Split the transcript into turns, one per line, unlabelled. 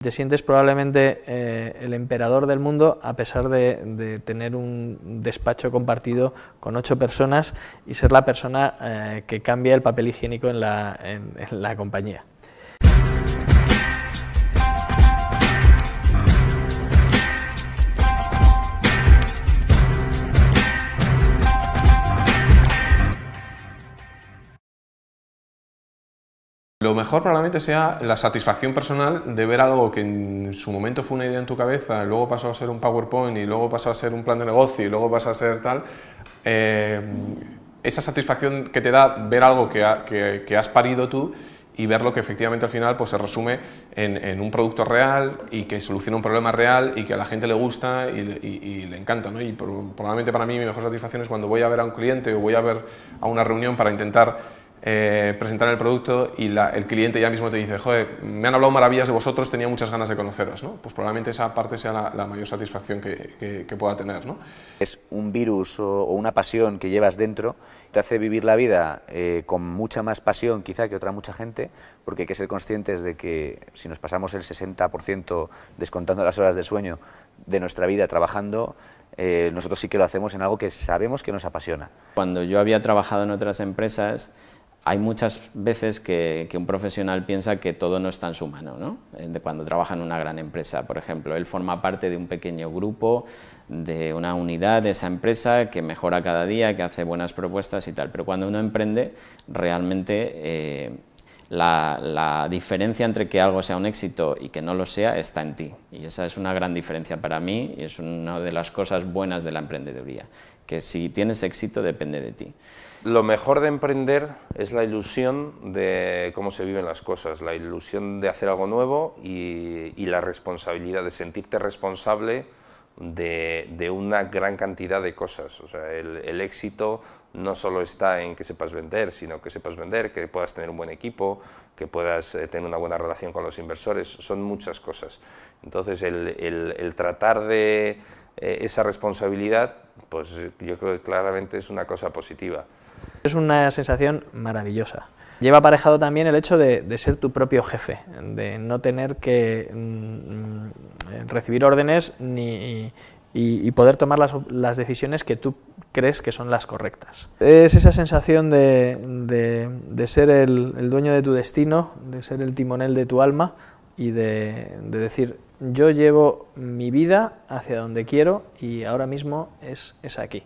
Te sientes probablemente eh, el emperador del mundo a pesar de, tener un despacho compartido con ocho personas y ser la persona eh, que cambia el papel higiénico en la compañía.
Lo mejor probablemente sea la satisfacción personal de ver algo que en su momento fue una idea en tu cabeza, luego pasó a ser un PowerPoint y luego pasó a ser un plan de negocio y luego pasó a ser tal. Eh, esa satisfacción que te da ver algo que, has parido tú y ver lo que efectivamente al final pues, se resume en, un producto real y que soluciona un problema real y que a la gente le gusta y, le, encanta. Y probablemente para mí mi mejor satisfacción es cuando voy a ver a un cliente o voy a ver a una reunión para intentar eh, presentar el producto y el cliente ya mismo te dice, joder, me han hablado maravillas de vosotros, tenía muchas ganas de conoceros, ¿no? Pues probablemente esa parte sea la, mayor satisfacción que, pueda tener, ¿no?
Es un virus o, una pasión que llevas dentro, te hace vivir la vida eh, con mucha más pasión quizá que otra mucha gente, porque hay que ser conscientes de que si nos pasamos el 60% descontando las horas de sueño de nuestra vida trabajando, eh, nosotros sí
que lo hacemos en algo que sabemos que nos apasiona. Cuando yo había trabajado en otras empresas, hay muchas veces que, un profesional piensa que todo no está en su mano, ¿no? cuando trabaja en una gran empresa, por ejemplo. Él forma parte de un pequeño grupo, de una unidad de esa empresa que mejora cada día, que hace buenas propuestas y tal. Pero cuando uno emprende, realmente eh, la, diferencia entre que algo sea un éxito y que no lo sea está en ti. Y esa es una gran diferencia para mí y es una de las cosas buenas de la
emprendeduría, que si tienes éxito depende de ti. Lo mejor de emprender es la ilusión de cómo se viven las cosas, la ilusión de hacer algo nuevo y la responsabilidad, de sentirte responsable de, una gran cantidad de cosas. O sea, el, éxito no solo está en que sepas vender, sino que sepas vender, que puedas tener un buen equipo, que puedas eh, tener una buena relación con los inversores, son muchas cosas. Entonces, el, tratar de eh, esa responsabilidad, pues yo creo que claramente es una cosa positiva.
Es una sensación maravillosa. Lleva aparejado también el hecho de, ser tu propio jefe, de no tener que mm, recibir órdenes ni, y, poder tomar las, las, decisiones que tú crees que son las correctas. Es esa sensación de, de, de ser el, el, dueño de tu destino, de ser el timonel de tu alma y de, de, decir, yo llevo mi vida hacia donde quiero y ahora mismo es, es aquí.